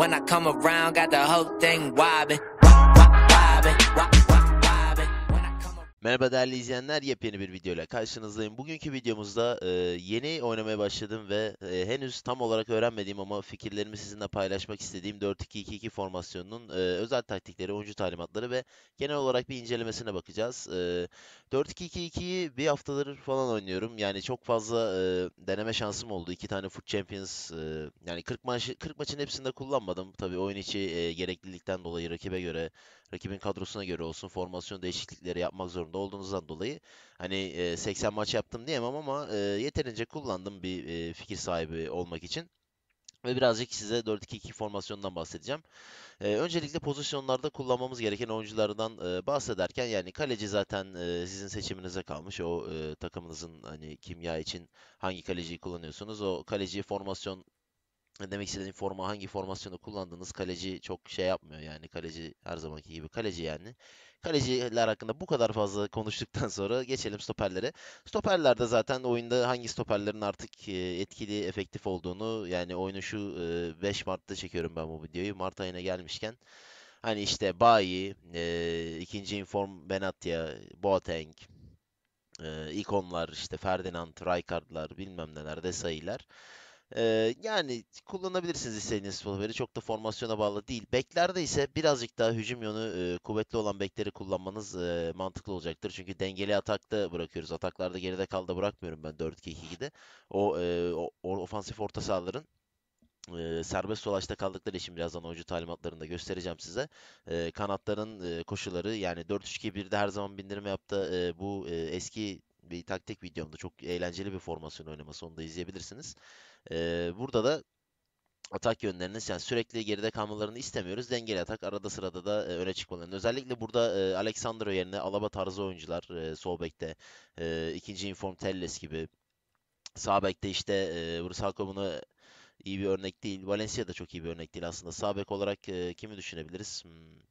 When I come around, got the whole thing wobbin', wobbin', wobbin', wobbin'. Merhaba değerli izleyenler, yepyeni bir videoyla karşınızdayım. Bugünkü videomuzda e, yeni oynamaya başladım ve e, henüz tam olarak öğrenmediğim ama fikirlerimi sizinle paylaşmak istediğim 4-2-2-2 formasyonunun e, özel taktikleri, oyuncu talimatları ve genel olarak bir incelemesine bakacağız. E, 4-2-2-2'yi bir haftadır falan oynuyorum. Yani çok fazla e, deneme şansım oldu. İki tane Foot Champions, e, yani 40, maç, 40 maçın hepsinde kullanmadım. Tabii oyun içi e, gereklilikten dolayı rakibe göre, rakibin kadrosuna göre olsun formasyon değişiklikleri yapmak zorunda durumda olduğunuzdan dolayı hani 80 maç yaptım diyemem ama yeterince kullandım bir fikir sahibi olmak için. Ve birazcık size 4-2-2 formasyonundan bahsedeceğim. Ee, öncelikle pozisyonlarda kullanmamız gereken oyunculardan e, bahsederken yani kaleci zaten e, sizin seçiminize kalmış. O e, takımınızın hani kimya için hangi kaleciyi kullanıyorsunuz. O kaleciyi formasyon demek istediğim forma hangi formasyonu kullandığınız kaleci çok şey yapmıyor yani kaleci her zamanki gibi kaleci yani. Kaleciler hakkında bu kadar fazla konuştuktan sonra geçelim stoperlere. Stoperlerde zaten oyunda hangi stoperlerin artık e, etkili, efektif olduğunu yani oyunu şu 5 e, Mart'ta çekiyorum ben bu videoyu. Mart ayına gelmişken hani işte Bayi, e, ikinci inform Benatia, Boateng, e, ikonlar işte Ferdinand, Rijkaard'lar bilmem neler, de sayılar. Ee, yani kullanabilirsiniz istediğiniz stoperi. Çok da formasyona bağlı değil. Beklerde ise birazcık daha hücum yönü e, kuvvetli olan bekleri kullanmanız e, mantıklı olacaktır. Çünkü dengeli atakta bırakıyoruz. Ataklarda geride kalda bırakmıyorum ben 4-2-2'de. O, e, o, o ofansif orta sahaların e, serbest dolaşta kaldıkları için birazdan oyuncu talimatlarında göstereceğim size. E, kanatların e, koşuları yani 4-3-2-1'de her zaman bindirme yaptı. E, bu e, eski bir taktik videomda çok eğlenceli bir formasyon oynaması onu da izleyebilirsiniz. Ee, burada da atak yönlerinin yani sürekli geride kalmalarını istemiyoruz. Dengeli atak arada sırada da e, öne çıkmalarını. Özellikle burada e, Alexandro yerine Alaba tarzı oyuncular e, sol bekte e, ikinci inform Telles gibi sağ bekte işte e, Brusalko bunu iyi bir örnek değil. Valencia da çok iyi bir örnek değil aslında. Sağ bek olarak e, kimi düşünebiliriz? Hmm.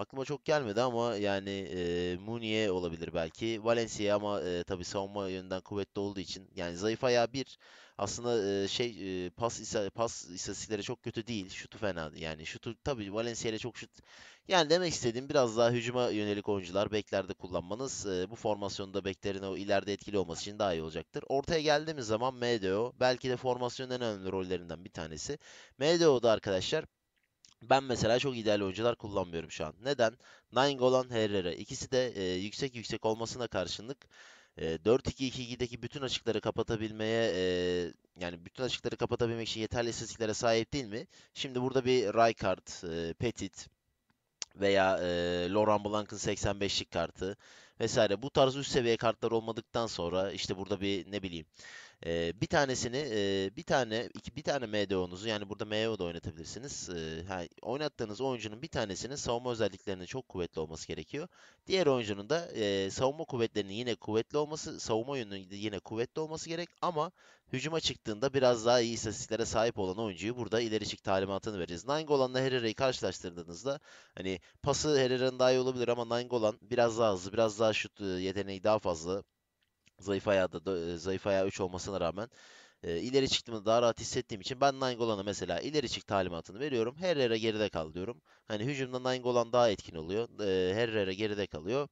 Aklıma çok gelmedi ama yani e, Muniye olabilir belki. Valencia ama e, tabii savunma yönünden kuvvetli olduğu için yani zayıf ayağı bir aslında e, şey e, pas isa, pas istatistikleri çok kötü değil. Şutu fena yani şutu tabii Valencia ile çok şut. Yani demek istediğim biraz daha hücuma yönelik oyuncular beklerde kullanmanız e, bu formasyonda beklerin o ileride etkili olması için daha iyi olacaktır. Ortaya geldiğimiz zaman MDO belki de formasyonun en önemli rollerinden bir tanesi. MDO'da arkadaşlar ben mesela çok ideal oyuncular kullanmıyorum şu an. Neden? Nainggolan, Herrera. İkisi de e, yüksek yüksek olmasına karşılık e, 4-2-2-2'deki bütün açıkları kapatabilmeye e, yani bütün açıkları kapatabilmek için yeterli istatistiklere sahip değil mi? Şimdi burada bir Rijkaard, e, Petit veya e, Laurent Blanc'ın 85'lik kartı vesaire bu tarz üst seviye kartlar olmadıktan sonra işte burada bir ne bileyim e, bir tanesini e, bir tane iki, bir tane MDO'nuzu yani burada MDO da oynatabilirsiniz. E, oynattığınız oyuncunun bir tanesinin savunma özelliklerinin çok kuvvetli olması gerekiyor. Diğer oyuncunun da e, savunma kuvvetlerinin yine kuvvetli olması, savunma yönünün yine kuvvetli olması gerek ama hücuma çıktığında biraz daha iyi istatistiklere sahip olan oyuncuyu burada ileri çık talimatını veririz. Nangolan'la Herrera'yı karşılaştırdığınızda hani pası Herrera'nın daha iyi olabilir ama Nangolan biraz daha hızlı, biraz daha şut yeteneği daha fazla Zayıf ayağı da e, zayıf ayağı 3 olmasına rağmen e, ileri çıktığımda daha rahat hissettiğim için ben Nangolan'a mesela ileri çık talimatını veriyorum. Herrera geride kal diyorum. Hani hücumda Nangolan daha etkin oluyor. E, Herrera geride kalıyor.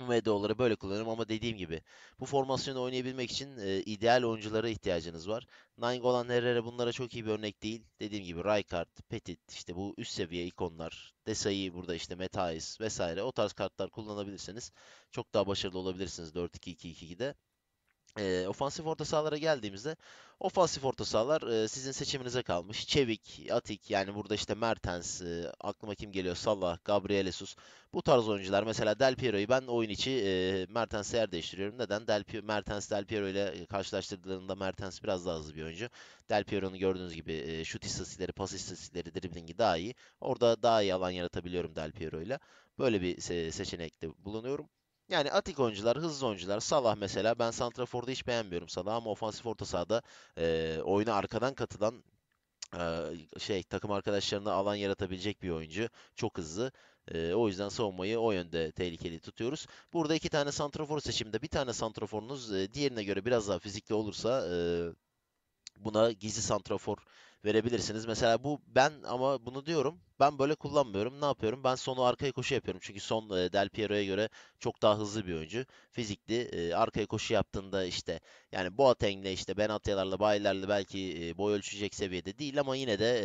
UMD'ları böyle kullanırım ama dediğim gibi bu formasyonu oynayabilmek için e, ideal oyunculara ihtiyacınız var. Nainggolan Herrera bunlara çok iyi bir örnek değil. Dediğim gibi Rijkaard, Petit işte bu üst seviye ikonlar, Desai burada işte Metais vesaire o tarz kartlar kullanabilirseniz çok daha başarılı olabilirsiniz 4-2-2-2'de e, ofansif orta sahalara geldiğimizde ofansif orta sahalar e, sizin seçiminize kalmış. Çevik, Atik yani burada işte Mertens, e, aklıma kim geliyor? Salah, Gabriel Jesus bu tarz oyuncular. Mesela Del Piero'yu ben oyun içi e, Mertens'e yer değiştiriyorum. Neden? Del Piero, Mertens Del Piero ile karşılaştırdığında Mertens biraz daha hızlı bir oyuncu. Del Piero'nun gördüğünüz gibi e, şut istatistikleri, pas istatistikleri, driblingi daha iyi. Orada daha iyi alan yaratabiliyorum Del Piero ile. Böyle bir se seçenekte bulunuyorum. Yani atik oyuncular, hızlı oyuncular. Salah mesela ben Santrafor'da hiç beğenmiyorum Salah ama ofansif orta sahada e, oyuna arkadan katılan e, şey takım arkadaşlarına alan yaratabilecek bir oyuncu. Çok hızlı. E, o yüzden savunmayı o yönde tehlikeli tutuyoruz. Burada iki tane santrafor seçiminde bir tane santraforunuz e, diğerine göre biraz daha fizikli olursa e, buna gizli santrafor verebilirsiniz. Mesela bu ben ama bunu diyorum. Ben böyle kullanmıyorum. Ne yapıyorum? Ben sonu arkaya koşu yapıyorum. Çünkü son e, Del Piero'ya göre çok daha hızlı bir oyuncu. Fizikli. E, arkaya koşu yaptığında işte yani Boateng'le işte Benatyalarla Bayilerle belki e, boy ölçecek seviyede değil ama yine de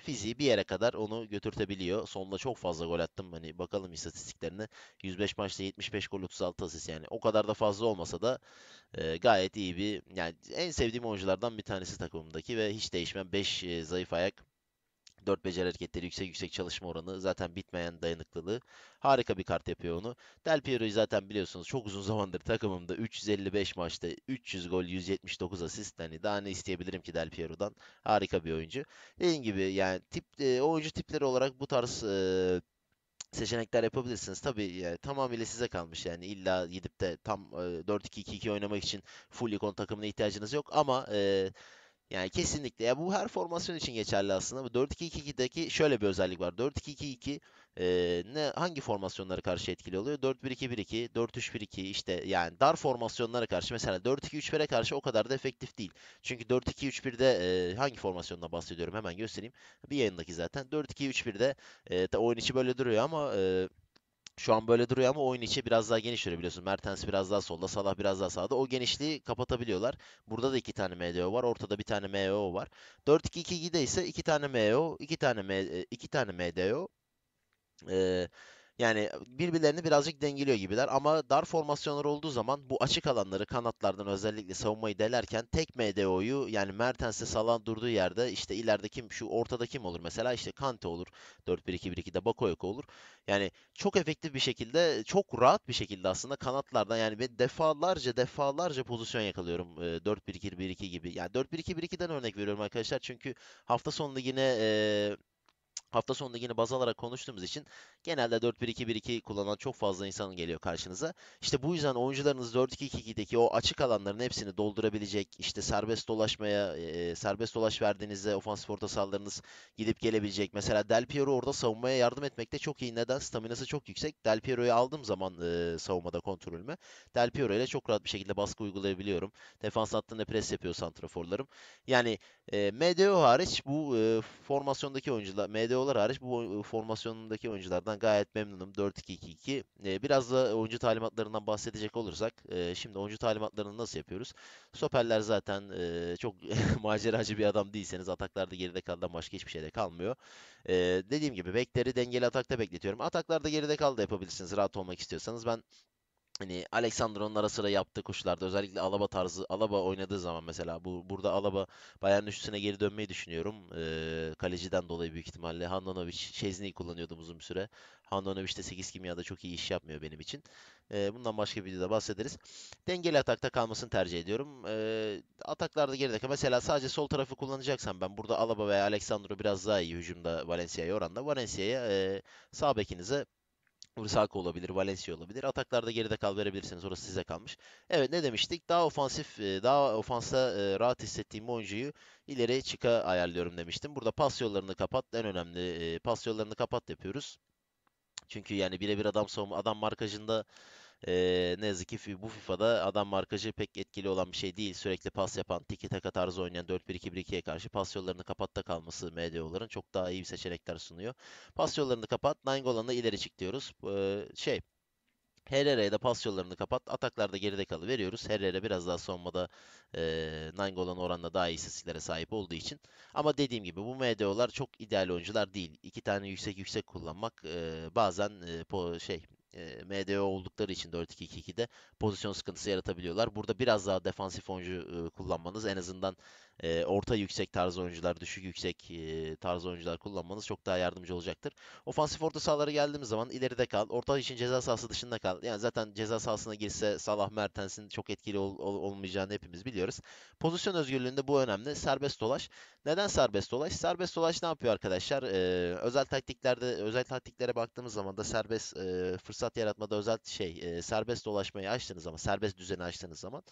fiziği bir yere kadar onu götürtebiliyor. Sonunda çok fazla gol attım. Hani bakalım istatistiklerini. 105 maçta 75 gol 36 asist yani. O kadar da fazla olmasa da e, gayet iyi bir yani en sevdiğim oyunculardan bir tanesi takımımdaki ve hiç değişmem 5 e, zayıf ayak 4 beceri hareketleri yüksek yüksek çalışma oranı zaten bitmeyen dayanıklılığı harika bir kart yapıyor onu. Del Piero'yu zaten biliyorsunuz çok uzun zamandır takımımda 355 maçta 300 gol 179 asist hani daha ne isteyebilirim ki Del Piero'dan harika bir oyuncu. Dediğim gibi yani tip e, oyuncu tipleri olarak bu tarz e, seçenekler yapabilirsiniz. Tabi yani, e, tamamıyla size kalmış yani illa gidip de tam e, 4-2-2-2 oynamak için full ikon takımına ihtiyacınız yok ama e, yani kesinlikle. Ya bu her formasyon için geçerli aslında. bu 4-2-2-2'deki şöyle bir özellik var. 4-2-2-2 e, ne hangi formasyonlara karşı etkili oluyor? 4-1-2-1-2, 4-3-1-2 işte yani dar formasyonlara karşı mesela 4-2-3-1'e karşı o kadar da efektif değil. Çünkü 4-2-3-1'de e, hangi formasyonla bahsediyorum hemen göstereyim. Bir yayındaki zaten. 4-2-3-1'de e, oyun içi böyle duruyor ama e, şu an böyle duruyor ama oyun içi biraz daha geniş biliyorsun. Mertens biraz daha solda, Salah biraz daha sağda. O genişliği kapatabiliyorlar. Burada da iki tane MDO var. Ortada bir tane MDO var. 4-2-2-2'de ise iki tane MDO, iki tane M, e, iki tane MDO. Ee, yani birbirlerini birazcık dengeliyor gibiler ama dar formasyonlar olduğu zaman bu açık alanları kanatlardan özellikle savunmayı delerken tek MDO'yu yani Mertens'e salan durduğu yerde işte ileride kim şu ortada kim olur mesela işte Kante olur 4-1-2-1-2'de Bakoyoko olur. Yani çok efektif bir şekilde çok rahat bir şekilde aslında kanatlardan yani ben defalarca defalarca pozisyon yakalıyorum 4-1-2-1-2 gibi. Yani 4-1-2-1-2'den örnek veriyorum arkadaşlar çünkü hafta sonunda yine e, hafta sonunda yine baz alarak konuştuğumuz için Genelde 4-1-2-1-2 kullanan çok fazla insan geliyor karşınıza. İşte bu yüzden oyuncularınız 4-2-2-2'deki o açık alanların hepsini doldurabilecek, işte serbest dolaşmaya, e, serbest dolaş verdiğinizde ofansif orta sahalarınız gidip gelebilecek. Mesela Del Piero orada savunmaya yardım etmekte çok iyi. Neden? Staminası çok yüksek. Del Piero'yu aldığım zaman e, savunmada kontrolümü, Del Piero ile çok rahat bir şekilde baskı uygulayabiliyorum. Defans hattında pres yapıyor santraforlarım. Yani e, MDO hariç bu e, formasyondaki oyuncular, MDO'lar hariç bu e, formasyondaki oyunculardan performansından gayet memnunum. 4-2-2-2. E, ee, biraz da oyuncu talimatlarından bahsedecek olursak. E, şimdi oyuncu talimatlarını nasıl yapıyoruz? Stoperler zaten e, çok maceracı bir adam değilseniz ataklarda geride kaldan başka hiçbir şeyde kalmıyor. E, dediğim gibi bekleri dengeli atakta bekletiyorum. Ataklarda geride kal da yapabilirsiniz rahat olmak istiyorsanız. Ben Hani Alexander onlara sıra yaptığı koşularda özellikle Alaba tarzı Alaba oynadığı zaman mesela bu burada Alaba Bayern üstüne geri dönmeyi düşünüyorum. Ee, kaleciden dolayı büyük ihtimalle Handanovic Şezni'yi kullanıyordum uzun bir süre. Handanovic de 8 kimyada çok iyi iş yapmıyor benim için. Ee, bundan başka bir videoda bahsederiz. Dengeli atakta kalmasını tercih ediyorum. Ee, ataklarda geride kal. Mesela sadece sol tarafı kullanacaksam ben burada Alaba veya Alexander'ı biraz daha iyi hücumda Valencia'ya oranla. Valencia'ya e, sağ bekinize Ursaku olabilir, Valencia olabilir. Ataklarda geride kal verebilirsiniz. Orası size kalmış. Evet ne demiştik? Daha ofansif, e, daha ofansa e, rahat hissettiğim oyuncuyu ileri çıka ayarlıyorum demiştim. Burada pas yollarını kapat. En önemli e, pas yollarını kapat yapıyoruz. Çünkü yani birebir adam savunma, adam markajında ee, ne yazık ki bu FIFA'da adam markajı pek etkili olan bir şey değil. Sürekli pas yapan, tiki taka tarzı oynayan 4-1-2-1-2'ye karşı pas yollarını kapatta kalması MDO'ların çok daha iyi bir seçenekler sunuyor. Pas yollarını kapat, Nangolan'la ileri çık diyoruz. Ee, şey, Herrera'ya da pas yollarını kapat. Ataklarda geride kalı veriyoruz. Herrera biraz daha sonmada e, Nangolan oranla daha iyi istatistiklere sahip olduğu için. Ama dediğim gibi bu MDO'lar çok ideal oyuncular değil. İki tane yüksek yüksek kullanmak e, bazen e, po, şey MDO oldukları için 4-2-2-2'de pozisyon sıkıntısı yaratabiliyorlar. Burada biraz daha defansif oyuncu kullanmanız en azından e, orta yüksek tarz oyuncular, düşük yüksek e, tarz oyuncular kullanmanız çok daha yardımcı olacaktır. Ofansif orta sahalara geldiğimiz zaman ileride kal. Orta için ceza sahası dışında kal. Yani zaten ceza sahasına girse Salah Mertens'in çok etkili ol, ol, olmayacağını hepimiz biliyoruz. Pozisyon özgürlüğünde bu önemli. Serbest dolaş. Neden serbest dolaş? Serbest dolaş ne yapıyor arkadaşlar? Ee, özel taktiklerde özel taktiklere baktığımız zaman da serbest e, fırsat yaratmada özel şey e, serbest dolaşmayı açtığınız zaman, serbest düzeni açtığınız zaman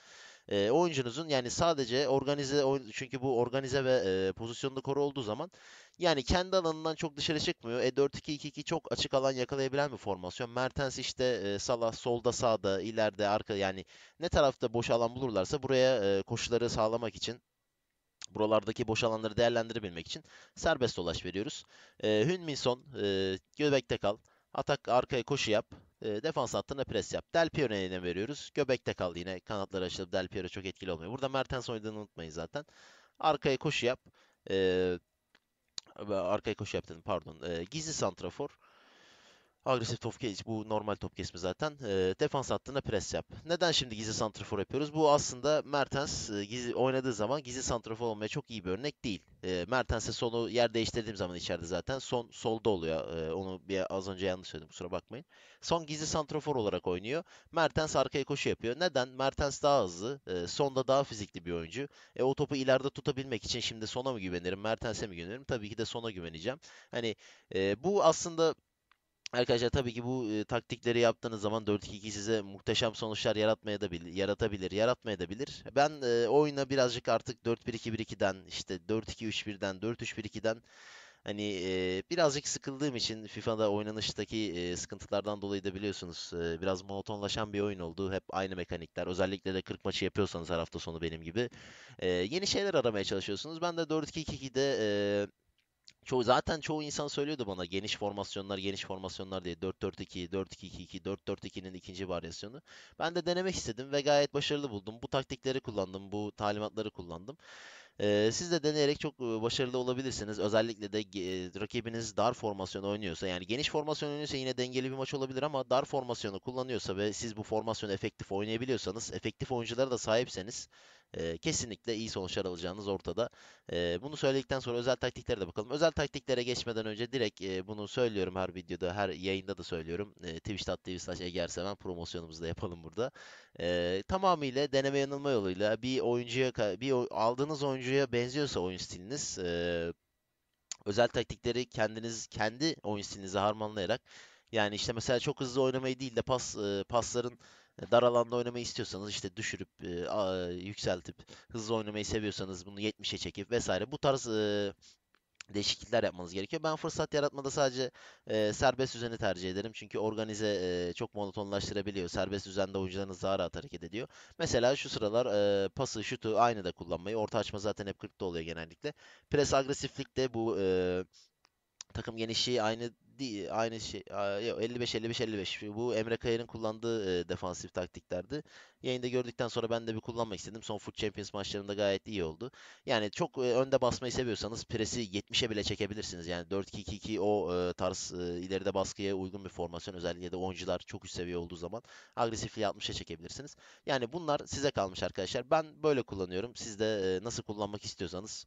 e, oyuncunuzun yani sadece organize çünkü bu organize ve e, pozisyonda koru olduğu zaman yani kendi alanından çok dışarı çıkmıyor. E 4-2-2-2 çok açık alan yakalayabilen bir formasyon. Mertens işte e, Salah solda sağda ileride arka yani ne tarafta boş alan bulurlarsa buraya e, koşuları sağlamak için buralardaki boş alanları değerlendirebilmek için serbest dolaş veriyoruz. E, Hünminson, e, Göbek'te kal. Atak arkaya koşu yap. E, defans hattına pres yap. Del Piero eline veriyoruz. Göbekte kaldı yine. Kanatları açılıp Del Piero çok etkili olmuyor. Burada Mertens oynadığını unutmayın zaten. Arkaya koşu yap. E, arkaya koşu yap dedim pardon. E, gizli santrafor. Agresif top kes. Bu normal top kesme zaten. E, defans hattına pres yap. Neden şimdi gizli santrafor yapıyoruz? Bu aslında Mertens e, gizli, oynadığı zaman gizli santrafor olmaya çok iyi bir örnek değil. E, Mertens'e solu yer değiştirdiğim zaman içeride zaten. Son solda oluyor. E, onu bir az önce yanlış söyledim kusura bakmayın. Son gizli santrafor olarak oynuyor. Mertens arkaya koşu yapıyor. Neden? Mertens daha hızlı. E, sonda daha fizikli bir oyuncu. E, o topu ileride tutabilmek için şimdi sona mı güvenirim? Mertens'e mi güvenirim? Tabii ki de sona güveneceğim. Hani e, bu aslında Arkadaşlar tabii ki bu e, taktikleri yaptığınız zaman 4-2-2 size muhteşem sonuçlar yaratmaya da bilir, yaratabilir, yaratmaya Ben e, oyuna birazcık artık 4-1-2-1-2'den işte 4-2-3-1'den 4-3-1-2'den hani e, birazcık sıkıldığım için FIFA'da oynanıştaki e, sıkıntılardan dolayı da biliyorsunuz e, biraz monotonlaşan bir oyun oldu. Hep aynı mekanikler. Özellikle de 40 maçı yapıyorsanız her hafta sonu benim gibi. E, yeni şeyler aramaya çalışıyorsunuz. Ben de 4-2-2-2'de e, Çoğu, zaten çoğu insan söylüyordu bana geniş formasyonlar, geniş formasyonlar diye 4-4-2, 4-2-2-2, 4-4-2'nin ikinci varyasyonu. Ben de denemek istedim ve gayet başarılı buldum. Bu taktikleri kullandım, bu talimatları kullandım. Ee, siz de deneyerek çok başarılı olabilirsiniz. Özellikle de e, rakibiniz dar formasyon oynuyorsa yani geniş formasyon oynuyorsa yine dengeli bir maç olabilir ama dar formasyonu kullanıyorsa ve siz bu formasyonu efektif oynayabiliyorsanız, efektif oyunculara da sahipseniz e, kesinlikle iyi sonuçlar alacağınız ortada. E, bunu söyledikten sonra özel taktiklere de bakalım. Özel taktiklere geçmeden önce direkt e, bunu söylüyorum her videoda, her yayında da söylüyorum. E, Twitch.tv slash Egerseven promosyonumuzu da yapalım burada. E, tamamıyla deneme yanılma yoluyla bir oyuncuya, bir aldığınız oyuncuya benziyorsa oyun stiliniz... E, özel taktikleri kendiniz kendi oyun stilinize harmanlayarak yani işte mesela çok hızlı oynamayı değil de pas e, pasların Dar alanda oynamayı istiyorsanız işte düşürüp e, yükseltip hızlı oynamayı seviyorsanız bunu 70'e çekip vesaire bu tarz e, değişiklikler yapmanız gerekiyor. Ben fırsat yaratmada sadece e, serbest düzeni tercih ederim. Çünkü organize e, çok monotonlaştırabiliyor. Serbest düzende oyuncularınız daha rahat hareket ediyor. Mesela şu sıralar e, pası, şutu aynı da kullanmayı. Orta açma zaten hep 40'ta oluyor genellikle. Pres agresiflik de bu e, takım genişliği aynı di, aynı şey 55 55 55. Bu Emre Kaya'nın kullandığı e, defansif taktiklerdi. Yayında gördükten sonra ben de bir kullanmak istedim. Son Foot Champions maçlarında gayet iyi oldu. Yani çok e, önde basmayı seviyorsanız presi 70'e bile çekebilirsiniz. Yani 4-2-2-2 o e, tarz e, ileride baskıya uygun bir formasyon özellikle de oyuncular çok üst seviye olduğu zaman agresifliği 60'a çekebilirsiniz. Yani bunlar size kalmış arkadaşlar. Ben böyle kullanıyorum. Siz de e, nasıl kullanmak istiyorsanız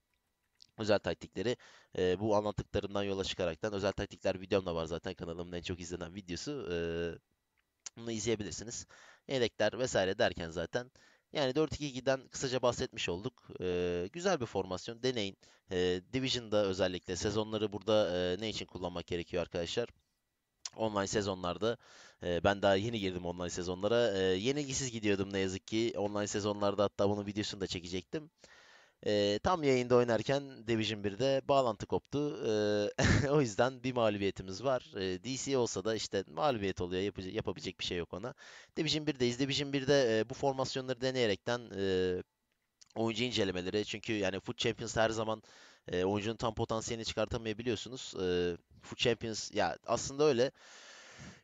özel taktikleri e, bu anlattıklarımdan yola çıkaraktan özel taktikler videom da var zaten kanalımın en çok izlenen videosu. E, bunu izleyebilirsiniz. Yedekler vesaire derken zaten yani 4-2-2'den kısaca bahsetmiş olduk. Ee, güzel bir formasyon. Deneyin. Ee, Division'da özellikle sezonları burada e, ne için kullanmak gerekiyor arkadaşlar? Online sezonlarda e, ben daha yeni girdim online sezonlara. E, yenilgisiz gidiyordum ne yazık ki. Online sezonlarda hatta bunun videosunu da çekecektim. E, tam yayında oynarken Division 1'de bağlantı koptu. E, o yüzden bir mağlubiyetimiz var. E, DC olsa da işte mağlubiyet oluyor. Yap yapabilecek bir şey yok ona. Division 1'deyiz. Division 1'de e, bu formasyonları deneyerekten e, oyuncu incelemeleri. Çünkü yani Foot Champions her zaman e, oyuncunun tam potansiyelini çıkartamayabiliyorsunuz. E, Foot Champions ya aslında öyle.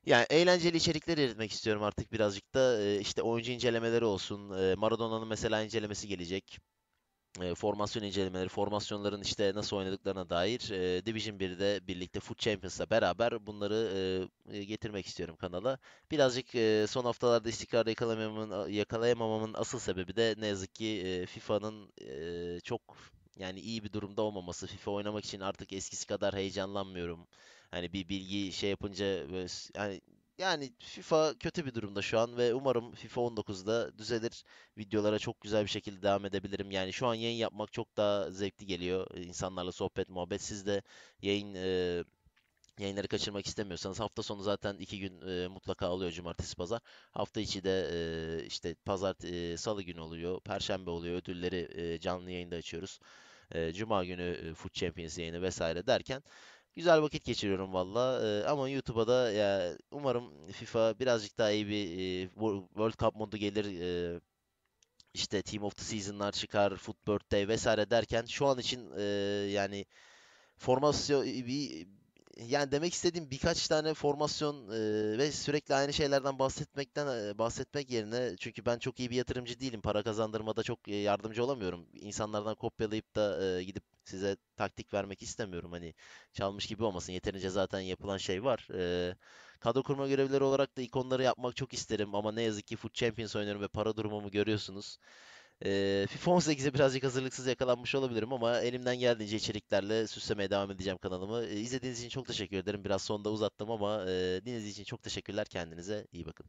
Yani eğlenceli içerikler eritmek istiyorum artık birazcık da. E, işte oyuncu incelemeleri olsun. E, Maradona'nın mesela incelemesi gelecek e, formasyon incelemeleri, formasyonların işte nasıl oynadıklarına dair e, Division 1'de birlikte Foot Champions'la beraber bunları e, e, getirmek istiyorum kanala. Birazcık e, son haftalarda istikrarı yakalayamamamın, yakalayamamamın asıl sebebi de ne yazık ki e, FIFA'nın e, çok yani iyi bir durumda olmaması. FIFA oynamak için artık eskisi kadar heyecanlanmıyorum. Hani bir bilgi şey yapınca böyle, yani yani FIFA kötü bir durumda şu an ve umarım FIFA 19'da düzelir. Videolara çok güzel bir şekilde devam edebilirim. Yani şu an yayın yapmak çok daha zevkli geliyor. E, insanlarla sohbet, muhabbet. Siz de yayın e, yayınları kaçırmak istemiyorsanız hafta sonu zaten iki gün e, mutlaka oluyor cumartesi pazar. Hafta içi de e, işte pazar e, salı günü oluyor, perşembe oluyor. Ödülleri e, canlı yayında açıyoruz. E, Cuma günü e, Food Champions yayını vesaire derken Güzel vakit geçiriyorum valla. Ee, ama YouTube'a da ya umarım FIFA birazcık daha iyi bir e, World Cup modu gelir. E, işte Team of the Season'lar çıkar, Foot Birthday vesaire derken şu an için e, yani formasyon bir yani demek istediğim birkaç tane formasyon e, ve sürekli aynı şeylerden bahsetmekten e, bahsetmek yerine çünkü ben çok iyi bir yatırımcı değilim. Para kazandırmada çok e, yardımcı olamıyorum. İnsanlardan kopyalayıp da e, gidip size taktik vermek istemiyorum. Hani çalmış gibi olmasın. Yeterince zaten yapılan şey var. E, kadro kurma görevleri olarak da ikonları yapmak çok isterim ama ne yazık ki Foot Champions oynuyorum ve para durumumu görüyorsunuz. FIFA 18'e birazcık hazırlıksız yakalanmış olabilirim ama elimden geldiğince içeriklerle süslemeye devam edeceğim kanalımı. İzlediğiniz için çok teşekkür ederim. Biraz sonda uzattım ama e, dinlediğiniz için çok teşekkürler. Kendinize iyi bakın.